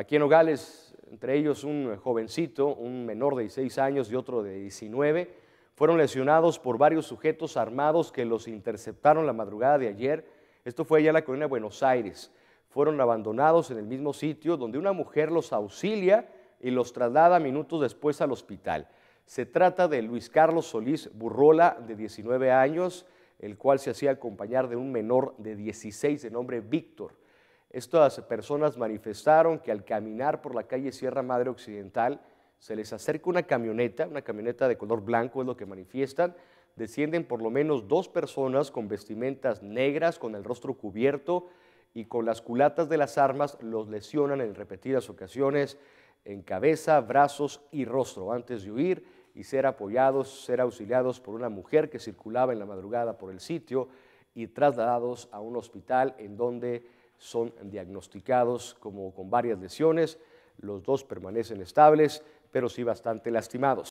Aquí en Nogales, entre ellos un jovencito, un menor de 16 años y otro de 19, fueron lesionados por varios sujetos armados que los interceptaron la madrugada de ayer. Esto fue allá en la colonia de Buenos Aires. Fueron abandonados en el mismo sitio donde una mujer los auxilia y los traslada minutos después al hospital. Se trata de Luis Carlos Solís Burrola, de 19 años, el cual se hacía acompañar de un menor de 16 de nombre Víctor. Estas personas manifestaron que al caminar por la calle Sierra Madre Occidental se les acerca una camioneta, una camioneta de color blanco es lo que manifiestan. Descienden por lo menos dos personas con vestimentas negras, con el rostro cubierto y con las culatas de las armas los lesionan en repetidas ocasiones en cabeza, brazos y rostro antes de huir y ser apoyados, ser auxiliados por una mujer que circulaba en la madrugada por el sitio y trasladados a un hospital en donde son diagnosticados como con varias lesiones, los dos permanecen estables, pero sí bastante lastimados.